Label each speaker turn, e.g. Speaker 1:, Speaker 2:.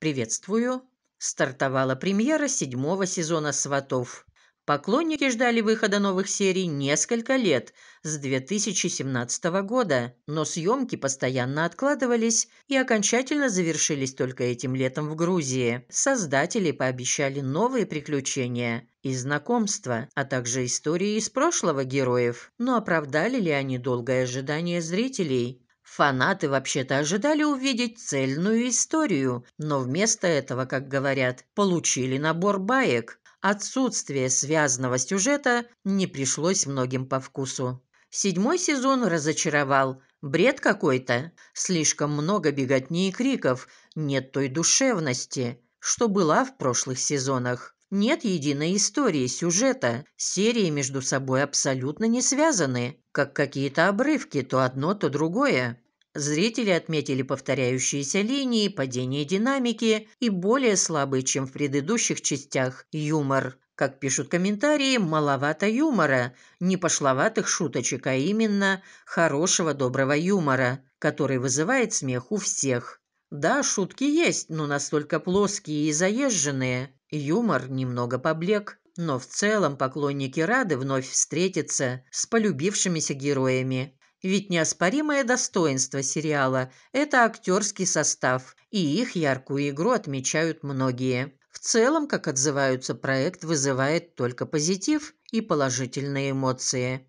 Speaker 1: Приветствую! Стартовала премьера седьмого сезона «Сватов». Поклонники ждали выхода новых серий несколько лет, с 2017 года, но съемки постоянно откладывались и окончательно завершились только этим летом в Грузии. Создатели пообещали новые приключения и знакомства, а также истории из прошлого героев. Но оправдали ли они долгое ожидание зрителей? Фанаты вообще-то ожидали увидеть цельную историю, но вместо этого, как говорят, получили набор баек. Отсутствие связанного сюжета не пришлось многим по вкусу. Седьмой сезон разочаровал. Бред какой-то. Слишком много беготни и криков. Нет той душевности, что была в прошлых сезонах. Нет единой истории, сюжета. Серии между собой абсолютно не связаны, как какие-то обрывки, то одно, то другое. Зрители отметили повторяющиеся линии, падение динамики и более слабый, чем в предыдущих частях, юмор. Как пишут комментарии, маловато юмора, не пошловатых шуточек, а именно хорошего доброго юмора, который вызывает смех у всех. Да, шутки есть, но настолько плоские и заезженные, Юмор немного поблек, но в целом поклонники рады вновь встретиться с полюбившимися героями. Ведь неоспоримое достоинство сериала – это актерский состав, и их яркую игру отмечают многие. В целом, как отзываются, проект вызывает только позитив и положительные эмоции.